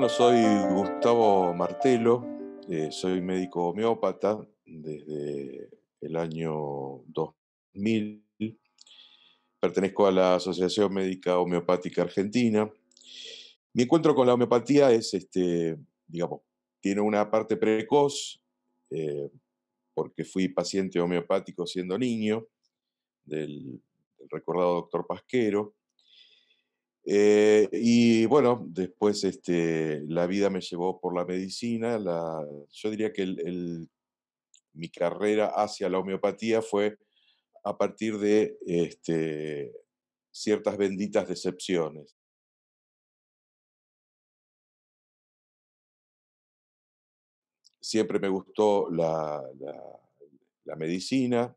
Bueno, soy Gustavo Martelo, eh, soy médico homeópata desde el año 2000. Pertenezco a la Asociación Médica Homeopática Argentina. Mi encuentro con la homeopatía es, este, digamos, tiene una parte precoz, eh, porque fui paciente homeopático siendo niño, del recordado doctor Pasquero. Eh, y bueno, después este, la vida me llevó por la medicina. yo diría que mi carrera hacia la homeopatía fue a partir de este, ciertas benditas decepciones. Siempre me gustó la, medicina.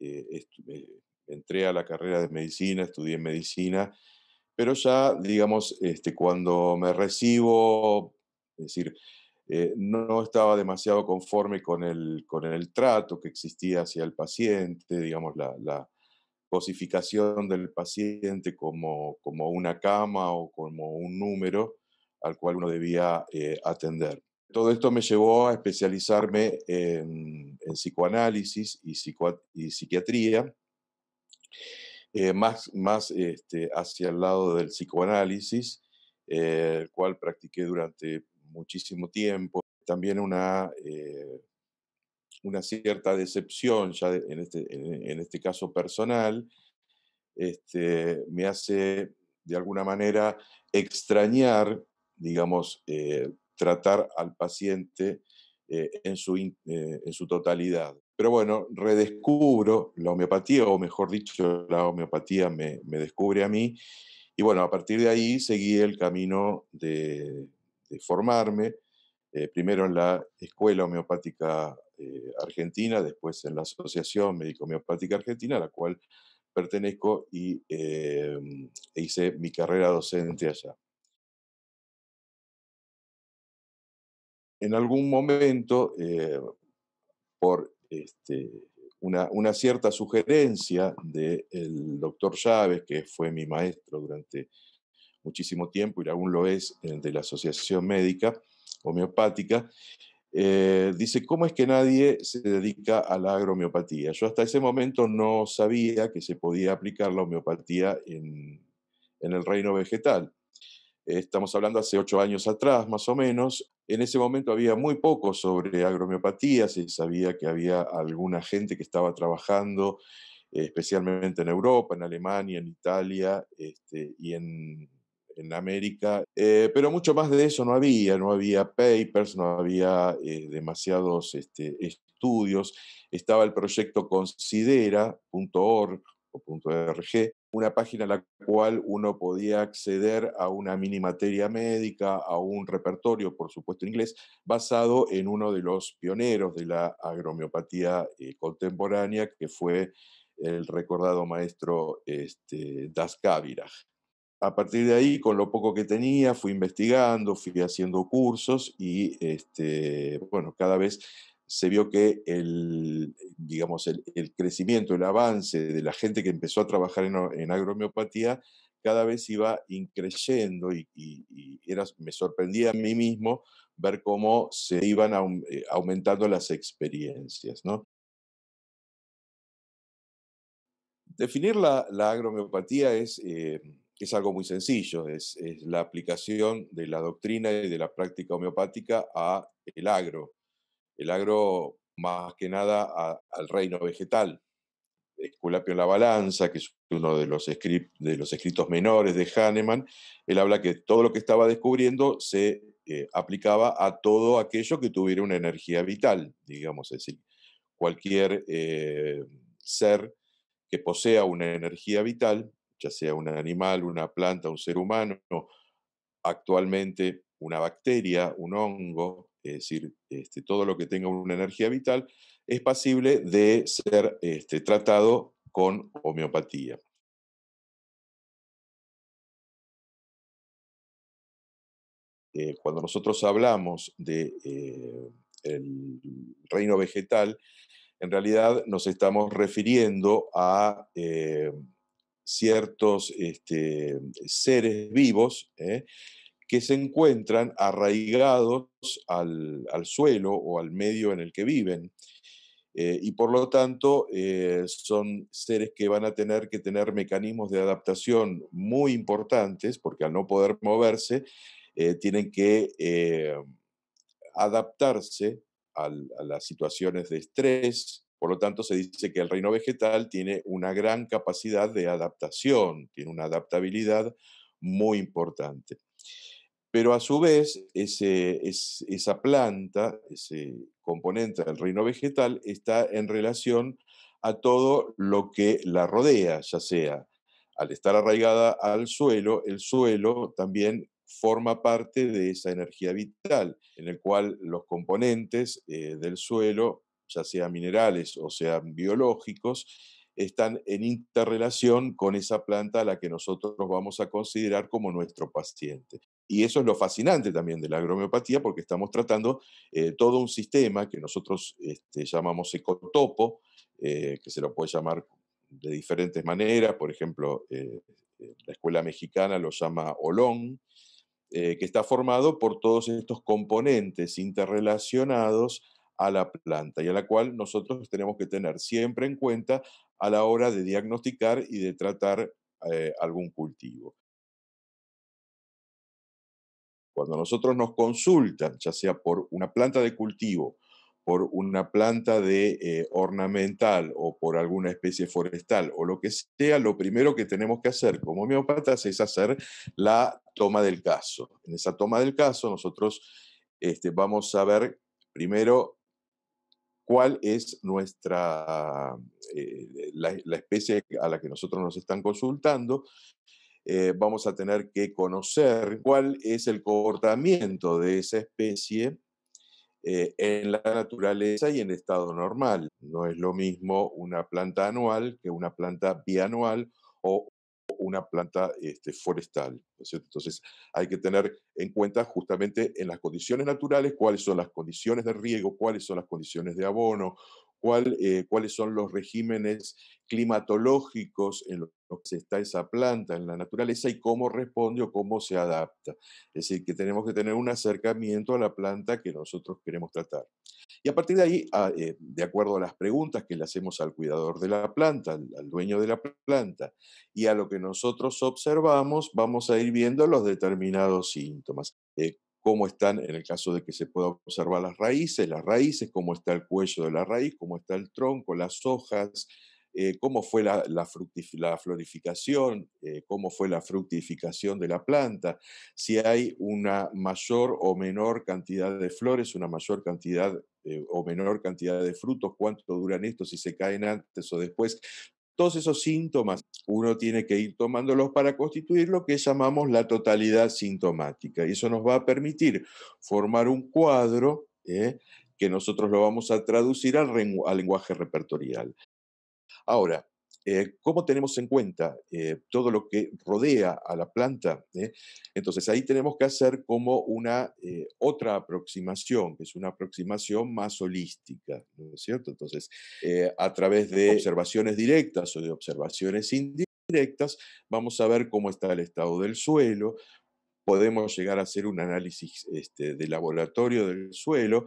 Eh, eh, entré a la carrera de medicina, estudié medicina pero ya, digamos, este, cuando me recibo, es decir, eh, no estaba demasiado conforme con el, con el trato que existía hacia el paciente, digamos, la, cosificación del paciente como, como, una cama o como un número al cual uno debía eh, atender. Todo esto me llevó a especializarme en, psicoanálisis y, y psiquiatría. Eh, más, más este, hacia el lado del psicoanálisis, eh, el cual practiqué durante muchísimo tiempo. También una, eh, una cierta decepción, ya este, en, este, caso personal, este, me hace de alguna manera extrañar, digamos, tratar al paciente en, su en su totalidad. Pero bueno, redescubro la homeopatía, o mejor dicho, la homeopatía me, descubre a mí. Y bueno, a partir de ahí seguí el camino de, formarme, eh, primero en la Escuela Homeopática eh, Argentina, después en la Asociación Médico Homeopática Argentina, a la cual pertenezco y eh, e hice mi carrera docente allá. En algún momento, por este, una, una, cierta sugerencia del doctor Chávez, que fue mi maestro durante muchísimo tiempo y aún lo es eh, de la Asociación Médica Homeopática, eh, dice, ¿cómo es que nadie se dedica a la agromeopatía? Yo hasta ese momento no sabía que se podía aplicar la homeopatía en, en el reino vegetal. Eh, estamos hablando hace ocho años atrás más o menos, en ese momento había muy poco sobre agromiopatía, se sabía que había alguna gente que estaba trabajando, eh, especialmente en Europa, en Alemania, en Italia este, y en, América, eh, pero mucho más de eso no había, no había papers, no había demasiados este, estudios, estaba el proyecto considera.org o .org, una página a la cual uno podía acceder a una mini materia médica, a un repertorio, por supuesto en inglés, basado en uno de los pioneros de la agromiopatía eh, contemporánea, que fue el recordado maestro este, Das A partir de ahí, con lo poco que tenía, fui investigando, fui haciendo cursos y, este, bueno, cada vez se vio que el, crecimiento, el avance de la gente que empezó a trabajar en, en cada vez iba increyendo y, era, me sorprendía a mí mismo ver cómo se iban eh, aumentando las experiencias. Definir la, la eh, es, algo muy sencillo, es, es, la aplicación de la doctrina y de la práctica homeopática a el agro el agro más que nada al reino vegetal. Esculapio en la balanza, que es uno de los, escritos menores de Hahnemann, él habla que todo lo que estaba descubriendo se eh, aplicaba a todo aquello que tuviera una energía vital, digamos decir Cualquier eh, ser que posea una energía vital, ya sea un animal, una planta, un ser humano, actualmente una bacteria, un hongo, es decir, este, todo lo que tenga una energía vital, es pasible de ser este, tratado con homeopatía. Eh, cuando nosotros hablamos del de, eh, reino vegetal, en realidad nos estamos refiriendo a eh, ciertos este, seres vivos que se encuentran arraigados al, suelo o al medio en el que viven. Eh, y por lo tanto eh, son seres que van a tener que tener mecanismos de adaptación muy importantes, porque al no poder moverse, eh, tienen que adaptarse a las situaciones de estrés. Por lo tanto, se dice que el reino vegetal tiene una gran capacidad de adaptación, tiene una adaptabilidad muy importante. Pero a su vez, esa planta, ese componente del reino vegetal, está en relación a todo lo que la rodea, ya sea al estar arraigada al suelo, el suelo también forma parte de esa energía vital, en el cual los componentes eh, del suelo, ya sean minerales o sean biológicos, están en interrelación con esa planta a la que nosotros vamos a considerar como nuestro paciente. Y eso es lo fascinante también de la agromeopatía, porque estamos tratando eh, todo un sistema que nosotros este, llamamos ecotopo, eh, que se lo puede llamar de diferentes maneras, por ejemplo, eh, la escuela mexicana lo llama olón, que está formado por todos estos componentes interrelacionados a la planta y a la cual nosotros tenemos que tener siempre en cuenta a la hora de diagnosticar y de tratar algún cultivo. Cuando nosotros nos consultan, ya sea por una planta de cultivo, por una planta de eh, ornamental o por alguna especie forestal o lo que sea, lo primero que tenemos que hacer como homeópatas es hacer la toma del caso. En esa toma del caso nosotros este, vamos a ver primero cuál es nuestra, eh, la especie a la que nosotros nos están consultando eh, vamos a tener que conocer cuál es el comportamiento de esa especie eh, en la naturaleza y en estado normal. No es lo mismo una planta anual que una planta bianual o una planta este, forestal. Entonces hay que tener en cuenta justamente en las condiciones naturales cuáles son las condiciones de riego, cuáles son las condiciones de abono, cuál, eh, cuáles son los regímenes climatológicos en los que está esa planta en la naturaleza y cómo responde o cómo se adapta. Es decir, que tenemos que tener un acercamiento a la planta que nosotros queremos tratar. Y a partir de ahí, ah, eh, de acuerdo a las preguntas que le hacemos al cuidador de la planta, al dueño de la planta, y a lo que nosotros observamos, vamos a ir viendo los determinados síntomas eh, cómo están, en el caso de que se pueda observar las raíces, las raíces, cómo está el cuello de la raíz, cómo está el tronco, las hojas, eh, cómo fue la, florificación, eh, cómo fue la fructificación de la planta, si hay una mayor o menor cantidad de flores, una mayor cantidad eh, o menor cantidad de frutos, cuánto duran estos, si se caen antes o después. Todos esos síntomas uno tiene que ir tomándolos para constituir lo que llamamos la totalidad sintomática. Y eso nos va a permitir formar un cuadro que nosotros lo vamos a traducir al, lenguaje repertorial. Ahora, eh, ¿Cómo tenemos en cuenta eh, todo lo que rodea a la planta? Eh? Entonces ahí tenemos que hacer como una otra aproximación, que es una aproximación más holística, ¿no es cierto? Entonces, a través de observaciones directas o de observaciones indirectas, vamos a ver cómo está el estado del suelo, podemos llegar a hacer un análisis este, de laboratorio del suelo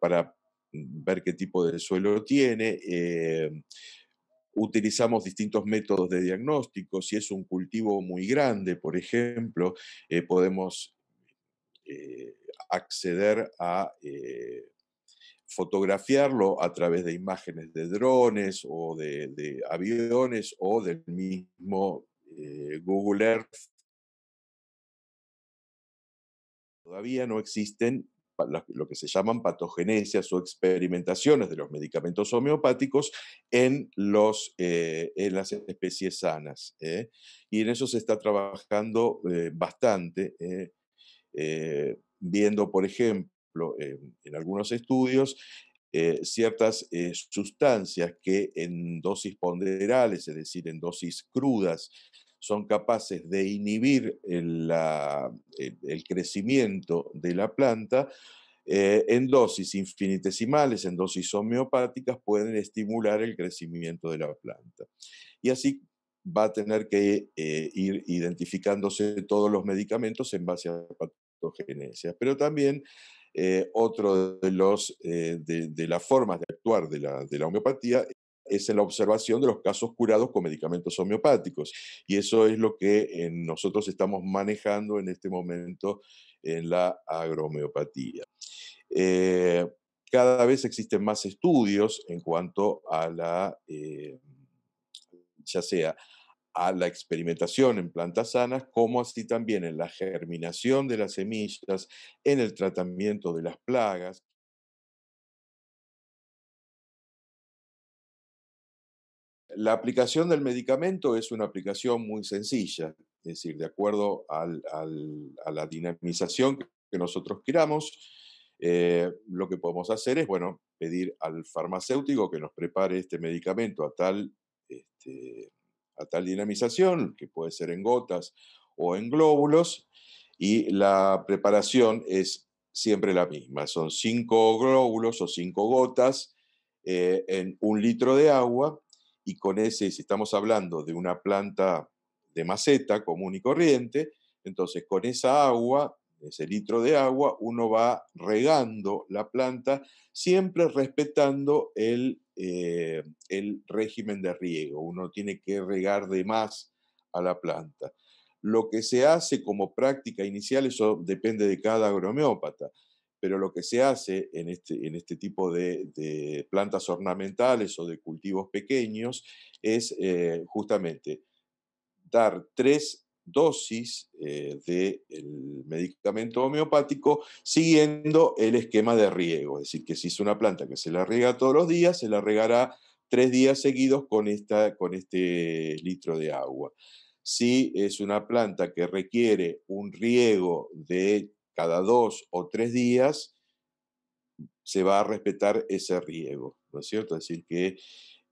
para ver qué tipo de suelo tiene. Eh, utilizamos distintos métodos de diagnóstico. Si es un cultivo muy grande, por ejemplo, eh, podemos eh, acceder a fotografiarlo a través de imágenes de drones o de aviones o del mismo Google Earth. Todavía no existen lo, que se llaman patogenesias o experimentaciones de los medicamentos homeopáticos en, los, eh, en las especies sanas. ¿eh? Y en eso se está trabajando eh, bastante, viendo, por ejemplo, en algunos estudios, ciertas sustancias que en dosis ponderales, es decir, en dosis crudas, son capaces de inhibir el, crecimiento de la planta, eh, en dosis infinitesimales, en dosis homeopáticas, pueden estimular el crecimiento de la planta. Y así va a tener que eh, ir identificándose todos los medicamentos en base a patogenesia. Pero también otra eh, otro de, los, de, las formas de actuar de la, de la homeopatía es la observación de los casos curados con medicamentos homeopáticos. Y eso es lo que eh, nosotros estamos manejando en este momento en la agromeopatía. Eh, cada vez existen más estudios en cuanto a la, eh, ya sea a la experimentación en plantas sanas, como así también en la germinación de las semillas, en el tratamiento de las plagas, La aplicación del medicamento es una aplicación muy sencilla, es decir, de acuerdo a la dinamización que nosotros queramos, eh, lo que podemos hacer es, bueno, pedir al farmacéutico que nos prepare este medicamento a tal, este, a tal dinamización, que puede ser en gotas o en glóbulos, y la preparación es siempre la misma, son cinco glóbulos o cinco gotas eh, en un litro de agua, y con ese, si estamos hablando de una planta de maceta común y corriente, entonces con esa agua, ese litro de agua, uno va regando la planta, siempre respetando el, eh, el régimen de riego. Uno tiene que regar de más a la planta. Lo que se hace como práctica inicial, eso depende de cada agromeópata pero lo que se hace en este, en este tipo de, plantas ornamentales o de cultivos pequeños es eh, justamente dar tres dosis eh, del medicamento homeopático siguiendo el esquema de riego. Es decir, que si es una planta que se la riega todos los días, se la regará tres días seguidos con, esta, con este litro de agua. Si es una planta que requiere un riego de cada dos o tres días se va a respetar ese riego, ¿no es cierto? Es decir, que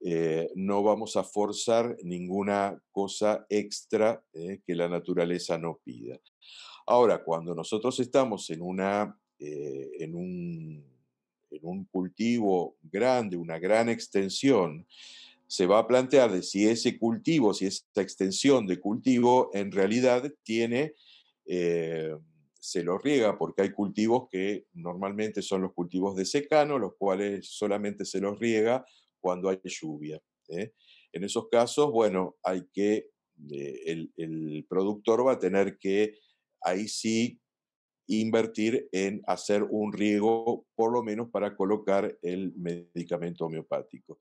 eh, no vamos a forzar ninguna cosa extra eh, que la naturaleza nos pida. Ahora, cuando nosotros estamos en, una, eh, en, un, en un cultivo grande, una gran extensión, se va a plantear de si ese cultivo, si esa extensión de cultivo en realidad tiene se lo riega porque hay cultivos que normalmente son los cultivos de secano, los cuales solamente se los riega cuando hay lluvia. ¿eh? En esos casos, bueno, hay que, eh, el, el, productor va a tener que ahí sí invertir en hacer un riego, por lo menos para colocar el medicamento homeopático.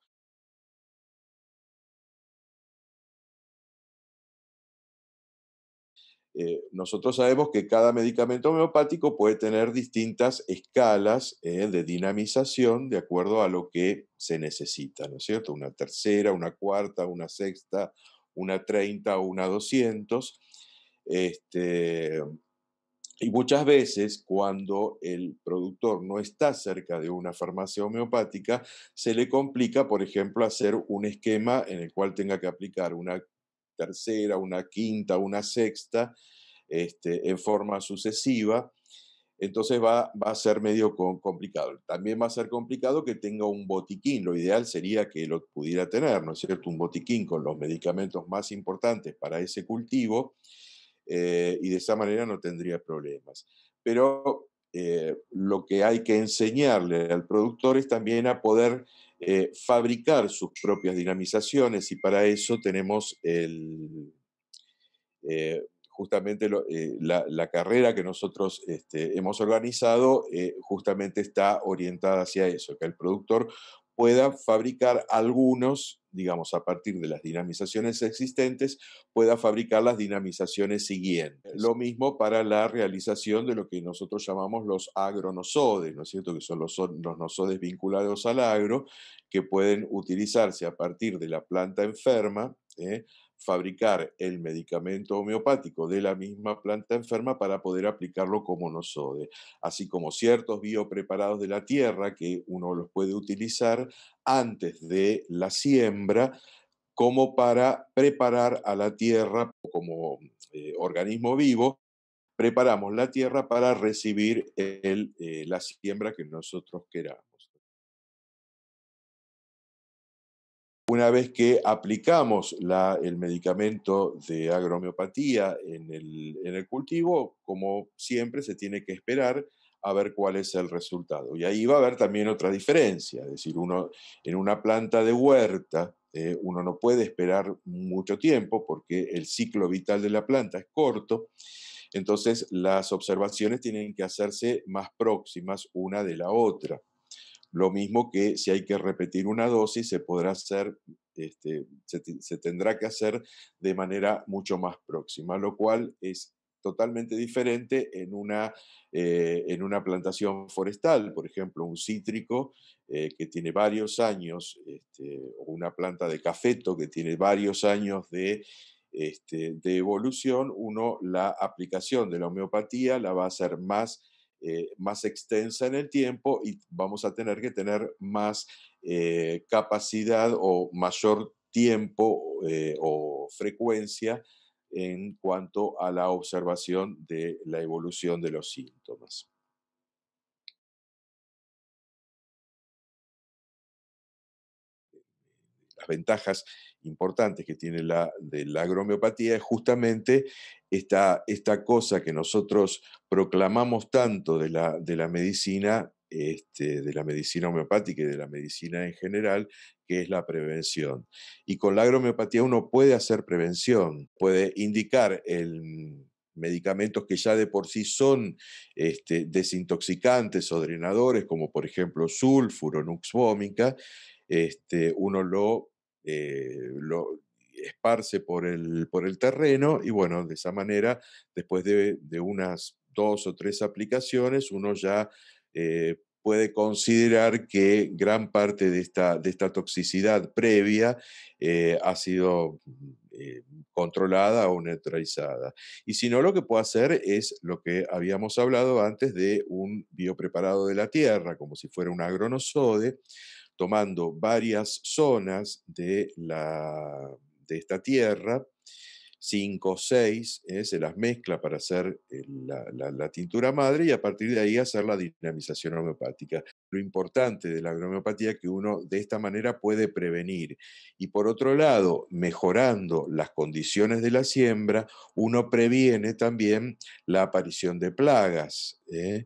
Eh, nosotros sabemos que cada medicamento homeopático puede tener distintas escalas eh, de dinamización de acuerdo a lo que se necesita, ¿no es cierto? Una tercera, una cuarta, una sexta, una treinta o una doscientos. Este, y muchas veces cuando el productor no está cerca de una farmacia homeopática, se le complica, por ejemplo, hacer un esquema en el cual tenga que aplicar una tercera, una quinta, una sexta, este, en forma sucesiva. Entonces va, va a ser medio complicado. También va a ser complicado que tenga un botiquín. Lo ideal sería que lo pudiera tener, ¿no es cierto? Un botiquín con los medicamentos más importantes para ese cultivo eh, y de esa manera no tendría problemas. Pero eh, lo que hay que enseñarle al productor es también a poder eh, fabricar sus propias dinamizaciones y para eso tenemos el, eh, justamente eh, la, carrera que nosotros este, hemos organizado justamente está orientada hacia eso, que el productor pueda fabricar algunos, digamos, a partir de las dinamizaciones existentes, pueda fabricar las dinamizaciones siguientes. Lo mismo para la realización de lo que nosotros llamamos los agronosodes, ¿no es cierto? Que son los, nosodes vinculados al agro, que pueden utilizarse a partir de la planta enferma. ¿eh? fabricar el medicamento homeopático de la misma planta enferma para poder aplicarlo como nosode, así como ciertos biopreparados de la tierra que uno los puede utilizar antes de la siembra como para preparar a la tierra como eh, organismo vivo, preparamos la tierra para recibir el, eh, la siembra que nosotros queramos. Una vez que aplicamos el medicamento de agromiopatía en el, cultivo, como siempre, se tiene que esperar a ver cuál es el resultado. Y ahí va a haber también otra diferencia, es decir, en una planta de huerta, eh, uno no puede esperar mucho tiempo porque el ciclo vital de la planta es corto, entonces las observaciones tienen que hacerse más próximas una de la otra. Lo mismo que si hay que repetir una dosis, se podrá hacer, este, se, tendrá que hacer de manera mucho más próxima, lo cual es totalmente diferente en una, eh, en una plantación forestal, por ejemplo, un cítrico eh, que tiene varios años, este, o una planta de cafeto que tiene varios años de, este, de evolución, uno la aplicación de la homeopatía la va a hacer más eh, más extensa en el tiempo y vamos a tener que tener más eh, capacidad o mayor tiempo eh, o frecuencia en cuanto a la observación de la evolución de los síntomas. las ventajas importantes que tiene la, de la agromeopatía es justamente esta, esta cosa que nosotros proclamamos tanto de la, de la medicina, este, de la medicina homeopática y de la medicina en general, que es la prevención. Y con la agromeopatía uno puede hacer prevención, puede indicar el medicamentos que ya de por sí son este, desintoxicantes o drenadores, como por ejemplo sulfuro, nux vomica este, uno eh, lo, esparce por el, por el terreno y bueno, de esa manera, después de, unas dos o tres aplicaciones, uno ya eh, puede considerar que gran parte de esta, de esta toxicidad previa eh, ha sido controlada o neutralizada. Y si no, lo que puede hacer es lo que habíamos hablado antes de un biopreparado de la tierra, como si fuera un agronosode, tomando varias zonas de, la, de esta tierra, 5 o 6, eh, se las mezcla para hacer eh, la, la, tintura madre y a partir de ahí hacer la dinamización homeopática. Lo importante de la homeopatía es que uno de esta manera puede prevenir. Y por otro lado, mejorando las condiciones de la siembra, uno previene también la aparición de plagas. Eh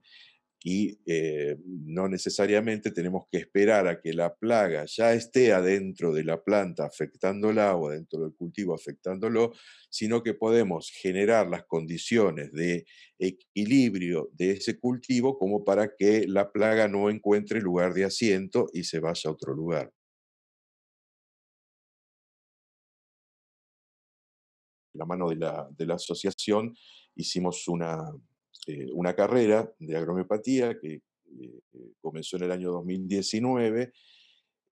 y eh, no necesariamente tenemos que esperar a que la plaga ya esté adentro de la planta afectándola o adentro del cultivo afectándolo, sino que podemos generar las condiciones de equilibrio de ese cultivo como para que la plaga no encuentre lugar de asiento y se vaya a otro lugar. La mano de la asociación hicimos una, eh, una carrera de agromeopatía que eh, eh, comenzó en el año 2019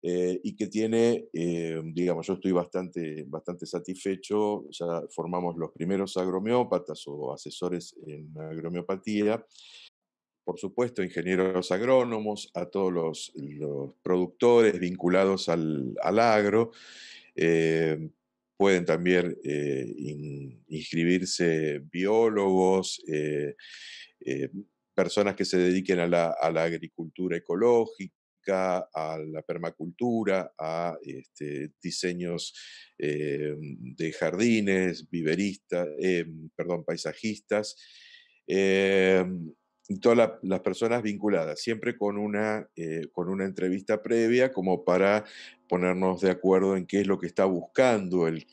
y que tiene, digamos, yo estoy bastante, bastante satisfecho, ya formamos los primeros agromeópatas o asesores en agromeopatía, por supuesto, ingenieros agrónomos, a todos los, productores vinculados al, agro pueden también eh, inscribirse biólogos, eh, eh, personas que se dediquen a la, agricultura ecológica, a la permacultura, a este, diseños de jardines, viveristas, perdón, paisajistas y todas las personas vinculadas, siempre con una, eh, con una entrevista previa como para ponernos de acuerdo en qué es lo que está buscando el,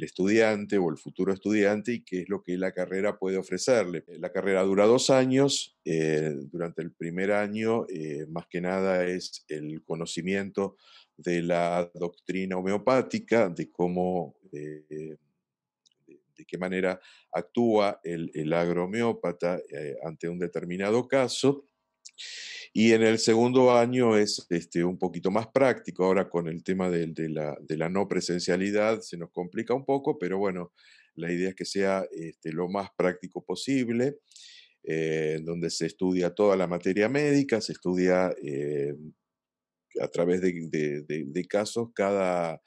estudiante o el futuro estudiante y qué es lo que la carrera puede ofrecerle. La carrera dura dos años, eh, durante el primer año eh, más que nada es el conocimiento de la doctrina homeopática, de cómo de qué manera actúa el, el eh, ante un determinado caso. Y en el segundo año es este, un poquito más práctico. Ahora con el tema de, la, no presencialidad se nos complica un poco, pero bueno, la idea es que sea este, lo más práctico posible, eh, donde se estudia toda la materia médica, se estudia eh, a través de casos cada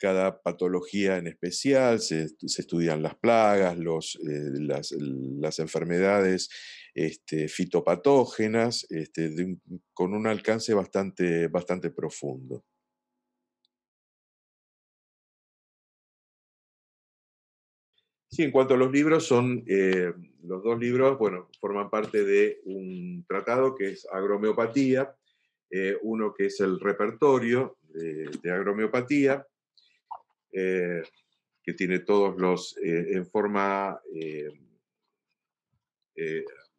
cada patología en especial, se, estudian las plagas, eh, las, enfermedades este, fitopatógenas, este, con un alcance bastante, profundo. Sí, en cuanto a los libros, son eh, los dos libros, bueno, forman parte de un tratado que es agromeopatía, eh, uno que es el repertorio de agromeopatía, eh, que tiene todos los, eh, en forma, eh,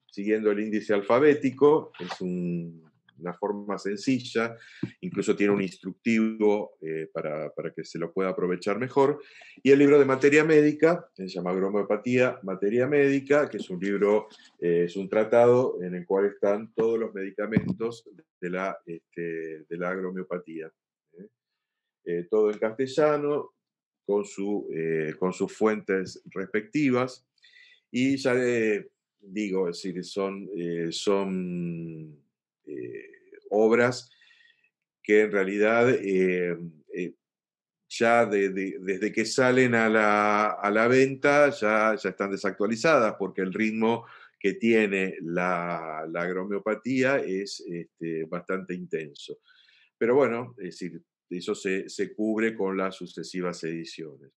siguiendo el índice alfabético, es una forma sencilla, incluso tiene un instructivo para, que se lo pueda aprovechar mejor. Y el libro de materia médica, se llama Agromeopatía, Materia Médica, que es un libro, es un tratado en el cual están todos los medicamentos de la, este, de la agromeopatía. todo en castellano, con, su, eh, con sus fuentes respectivas. Y ya eh, digo, es decir, son, eh, son obras que en realidad ya desde que salen a la, venta ya, están desactualizadas porque el ritmo que tiene la, la agromeopatía es este, bastante intenso. Pero bueno, es decir, eso se, se cubre con las sucesivas ediciones.